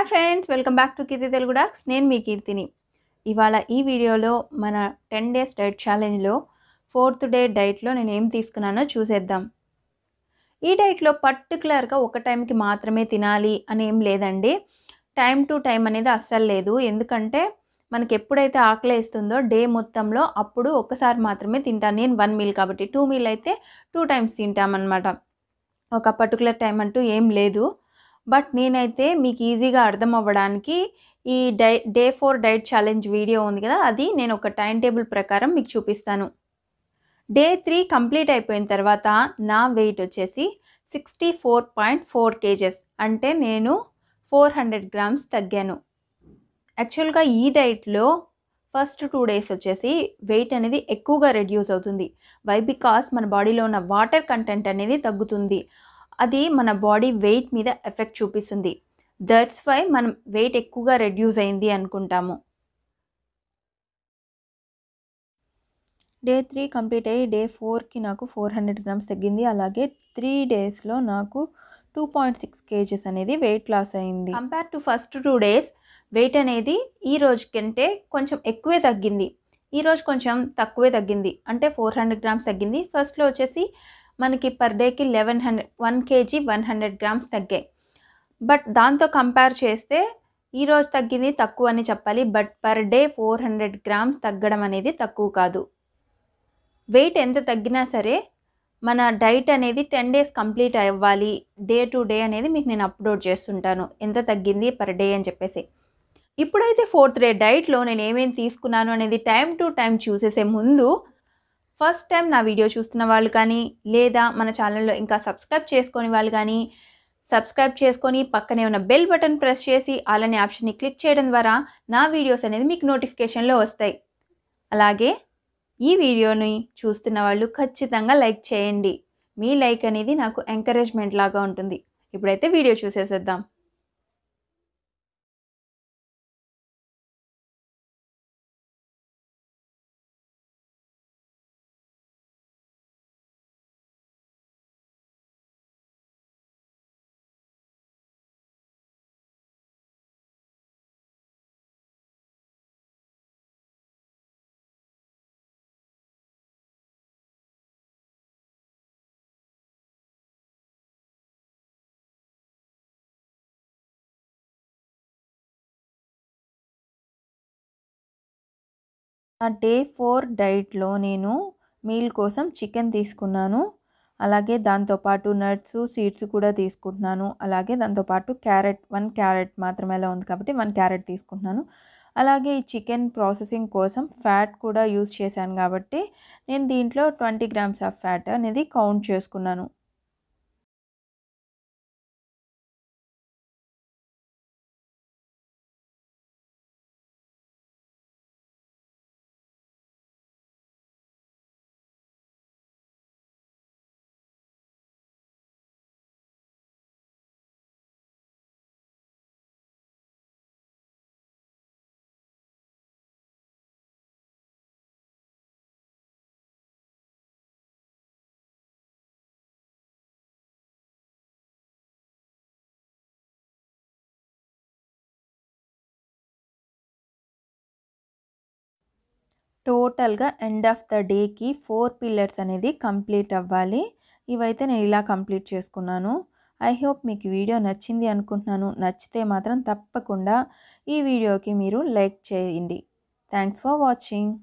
hi friends welcome back to Keerthi Telugu docs నేను మీ కీర్తిని ఇవాళ ఈ వీడియోలో మన టెన్ డేస్ డైట్ ఛాలెంజ్లో ఫోర్త్ డే డైట్లో నేను ఏం తీసుకున్నానో చూసేద్దాం ఈ డైట్లో పర్టికులర్గా ఒక టైంకి మాత్రమే తినాలి అని ఏం లేదండి టైం టు టైం అనేది అస్సలు లేదు ఎందుకంటే మనకి ఎప్పుడైతే ఆకలి వేస్తుందో డే మొత్తంలో అప్పుడు ఒక్కసారి మాత్రమే తింటాను నేను వన్ మీల్ కాబట్టి టూ మీల్ అయితే టూ టైమ్స్ తింటామన్నమాట ఒక పర్టికులర్ టైం అంటూ ఏం లేదు బట్ నేనైతే మీకు ఈజీగా అర్థం అవ్వడానికి ఈ డై day four diet challenge video ఉంది కదా అది నేను ఒక టైం టేబుల్ ప్రకారం మీకు చూపిస్తాను డే త్రీ కంప్లీట్ అయిపోయిన తర్వాత నా వెయిట్ వచ్చేసి sixty four point four kgs అంటే నేను ఫోర్ హండ్రెడ్ గ్రామ్స్ తగ్గాను యాక్చువల్గా ఈ డైట్లో ఫస్ట్ టూ డేస్ వచ్చేసి వెయిట్ అనేది ఎక్కువగా రెడ్యూస్ అవుతుంది వై బికాస్ మన బాడీలో ఉన్న వాటర్ కంటెంట్ అనేది తగ్గుతుంది అది మన బాడీ వెయిట్ మీద ఎఫెక్ట్ చూపిస్తుంది దట్స్ వై మనం వెయిట్ ఎక్కువగా రెడ్యూస్ అయింది అనుకుంటాము డే త్రీ కంప్లీట్ అయ్యి డే ఫోర్కి నాకు ఫోర్ హండ్రెడ్ గ్రామ్స్ తగ్గింది అలాగే త్రీ డేస్లో నాకు టూ పాయింట్ సిక్స్ కేజెస్ అనేది వెయిట్ లాస్ అయింది compare to first two days weight అనేది ఈ రోజు కంటే కొంచెం ఎక్కువే తగ్గింది ఈరోజు కొంచెం తక్కువే తగ్గింది అంటే ఫోర్ హండ్రెడ్ గ్రామ్స్ తగ్గింది ఫస్ట్లో వచ్చేసి మనకి పర్ డేకి eleven hundred one kg one hundred grams తగ్గాయి బట్ దాంతో కంపేర్ చేస్తే ఈరోజు తగ్గింది తక్కువ అని చెప్పాలి but per day four hundred grams తగ్గడం అనేది తక్కువ కాదు వెయిట్ ఎంత తగ్గినా సరే మన డైట్ అనేది టెన్ డేస్ కంప్లీట్ అవ్వాలి డే టు డే అనేది మీకు నేను అప్లోడ్ చేస్తుంటాను ఎంత తగ్గింది పర్ డే అని చెప్పేసి ఇప్పుడైతే ఫోర్త్ డే డైట్లో నేను ఏమేమి తీసుకున్నాను అనేది టైం టు టైం చూసేసే ముందు ఫస్ట్ టైం నా వీడియో చూస్తున్న వాళ్ళు కానీ లేదా మన ఛానల్లో ఇంకా సబ్స్క్రైబ్ చేసుకొని వాళ్ళు కానీ సబ్స్క్రైబ్ చేసుకొని పక్కనే ఉన్న బెల్ బటన్ ప్రెస్ చేసి అలానే ఆప్షన్ని క్లిక్ చేయడం ద్వారా నా వీడియోస్ అనేది మీకు నోటిఫికేషన్లో వస్తాయి అలాగే ఈ వీడియోని చూస్తున్న వాళ్ళు ఖచ్చితంగా లైక్ చేయండి మీ లైక్ అనేది నాకు ఎంకరేజ్మెంట్ లాగా ఉంటుంది ఇప్పుడైతే వీడియో చూసేసేద్దాం నా డే ఫోర్ డైట్లో నేను మీల్ కోసం చికెన్ తీసుకున్నాను అలాగే దాంతోపాటు నట్స్ సీడ్స్ కూడా తీసుకుంటున్నాను అలాగే దాంతోపాటు క్యారెట్ వన్ క్యారెట్ మాత్రమే ఎలా ఉంది కాబట్టి వన్ క్యారెట్ తీసుకుంటున్నాను అలాగే ఈ చికెన్ ప్రాసెసింగ్ కోసం ఫ్యాట్ కూడా యూస్ చేశాను కాబట్టి నేను దీంట్లో ట్వంటీ గ్రామ్స్ ఆఫ్ ఫ్యాట్ అనేది కౌంట్ చేసుకున్నాను టోటల్గా ఎండ్ ఆఫ్ ద డేకి ఫోర్ పిల్లర్స్ అనేది కంప్లీట్ అవ్వాలి ఇవైతే నేను ఇలా కంప్లీట్ చేసుకున్నాను ఐ హోప్ మీకు వీడియో నచ్చింది అనుకుంటున్నాను నచ్చితే మాత్రం తప్పకుండా ఈ వీడియోకి మీరు లైక్ చేయండి థ్యాంక్స్ ఫర్ వాచింగ్